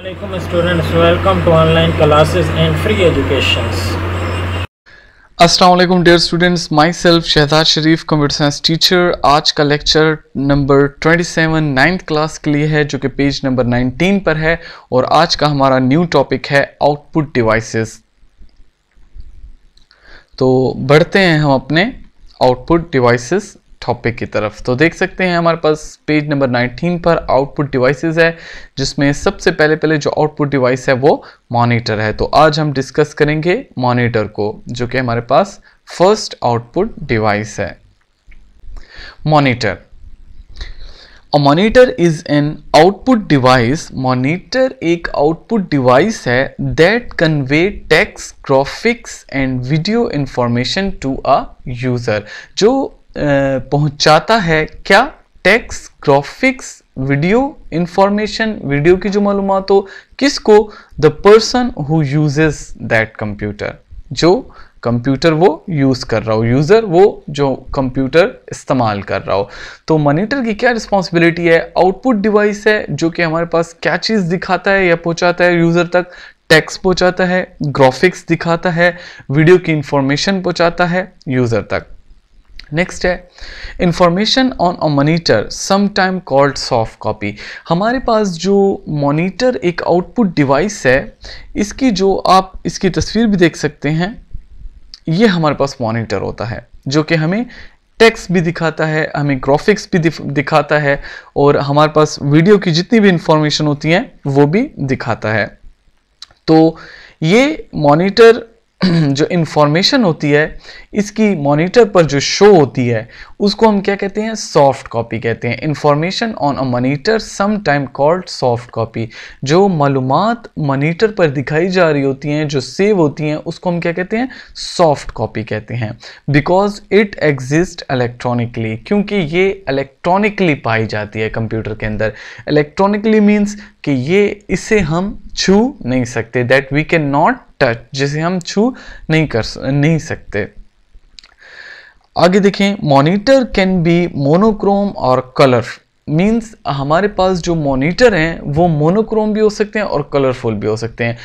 वालेकुम students welcome to online classes and free educations असलम dear students myself Shahzad Sharif computer science teacher आज का lecture number 27 ninth class के लिए है जो कि पेज नंबर 19 पर है और आज का हमारा न्यू टॉपिक है आउटपुट डिवाइसेस तो बढ़ते हैं हम अपने आउटपुट डिवाइसेस टॉपिक की तरफ तो देख सकते हैं हमारे पास पेज नंबर 19 पर आउटपुट डिवाइसेस है जिसमें सबसे पहले पहले जो आउटपुट डिवाइस है वो मॉनिटर है तो आज हम डिस्कस करेंगे मॉनिटर को जो कि हमारे पास फर्स्ट आउटपुट डिवाइस है monitor a monitor is an output device monitor एक आउटपुट डिवाइस है that convey text graphics and video information to a user जो पहुंचाता है क्या text graphics video information video की जो मालूम हो किसको the person who uses that computer जो कंप्यूटर वो यूज़ कर रहा हो यूज़र वो जो कंप्यूटर इस्तेमाल कर रहा हो तो मॉनिटर की क्या रिस्पॉन्सिबिलिटी है आउटपुट डिवाइस है जो कि हमारे पास क्या चीज़ दिखाता है या पहुंचाता है यूज़र तक टेक्स्ट पहुंचाता है ग्राफिक्स दिखाता है वीडियो की इंफॉर्मेशन पहुंचाता है यूज़र तक नेक्स्ट है information on a monitor time called soft copy हमारे पास जो मॉनिटर एक आउटपुट डिवाइस है इसकी जो आप इसकी तस्वीर भी देख सकते हैं ये हमारे पास मॉनिटर होता है जो कि हमें टेक्स भी दिखाता है हमें ग्राफिक्स भी दिखाता है और हमारे पास वीडियो की जितनी भी इंफॉर्मेशन होती है वो भी दिखाता है तो ये मॉनिटर जो इन्फॉर्मेशन होती है इसकी मॉनिटर पर जो शो होती है उसको हम क्या कहते हैं सॉफ्ट कॉपी कहते हैं information on a monitor some time called soft copy जो मालूम मॉनिटर पर दिखाई जा रही होती हैं जो सेव होती हैं उसको हम क्या कहते हैं सॉफ्ट कॉपी कहते हैं बिकॉज इट एग्जिस्ट इलेक्ट्रॉनिकली क्योंकि ये इलेक्ट्रॉनिकली पाई जाती है कंप्यूटर के अंदर इलेक्ट्रॉनिकली मीन्स कि ये इसे हम छू नहीं सकते that we can not touch जिसे हम छू नहीं कर नहीं सकते आगे देखें मॉनिटर कैन बी मोनोक्रोम और कलर मीन्स हमारे पास जो मॉनिटर हैं वो मोनोक्रोम भी हो सकते हैं और कलरफुल भी हो सकते हैं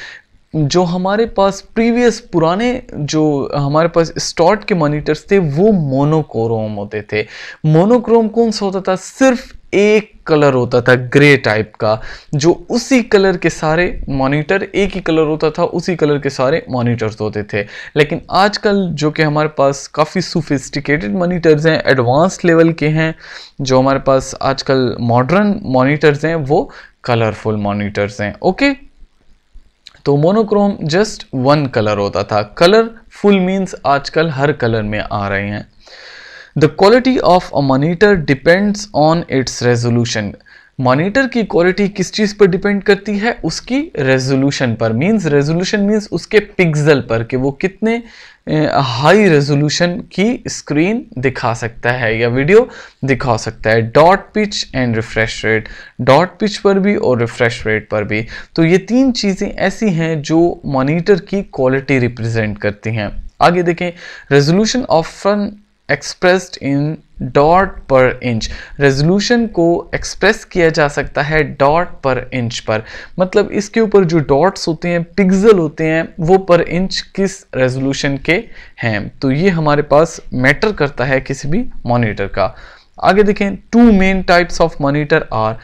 जो हमारे पास प्रीवियस पुराने जो हमारे पास स्टॉट के मॉनिटर्स थे वो मोनोक्रोम होते थे मोनोक्रोम कौन सा होता था सिर्फ एक कलर होता था ग्रे टाइप का जो उसी कलर के सारे मॉनिटर एक ही कलर होता था उसी कलर के सारे मॉनिटर्स होते थे लेकिन आजकल जो कि हमारे पास काफ़ी सोफिस्टिकेटेड मॉनिटर्स हैं एडवांस लेवल के हैं जो हमारे पास आजकल मॉडर्न मॉनिटर्स हैं वो कलरफुल मॉनिटर्स हैं ओके तो मोनोक्रोम जस्ट वन कलर होता था कलर फुल मीन्स आजकल हर कलर में आ रहे हैं the quality of a monitor depends on its resolution monitor की क्वालिटी किस चीज़ पर डिपेंड करती है उसकी रेजोल्यूशन पर मींस रेजोल्यूशन मींस उसके पिक्सल पर कि वो कितने हाई रेजोल्यूशन की स्क्रीन दिखा सकता है या वीडियो दिखा सकता है dot pitch and refresh rate dot pitch पर भी और रिफ्रेश रेट पर भी तो ये तीन चीज़ें ऐसी हैं जो मॉनिटर की क्वालिटी रिप्रेजेंट करती हैं आगे देखें resolution of from expressed in dot per inch resolution को एक्सप्रेस किया जा सकता है डॉट पर इंच पर मतलब इसके ऊपर जो डॉट्स होते हैं पिक्सल होते हैं वो पर इंच किस रेजोल्यूशन के हैं तो ये हमारे पास मैटर करता है किसी भी मॉनिटर का आगे देखें two main types of monitor are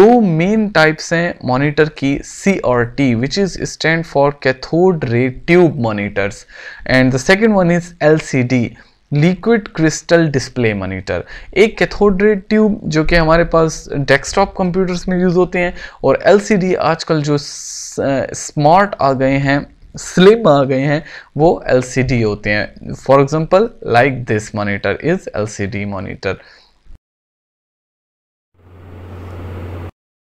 दो मेन टाइप्स हैं मॉनिटर की C R T which is stand for cathode ray tube monitors and the second one is L C D liquid crystal display monitor एक cathode ray tube जो कि हमारे पास desktop computers में use होते हैं और एलसीडी आजकल जो स्मार्ट आ गए हैं स्लिम आ गए हैं वो एलसीडी होते हैं for example like this monitor is LCD monitor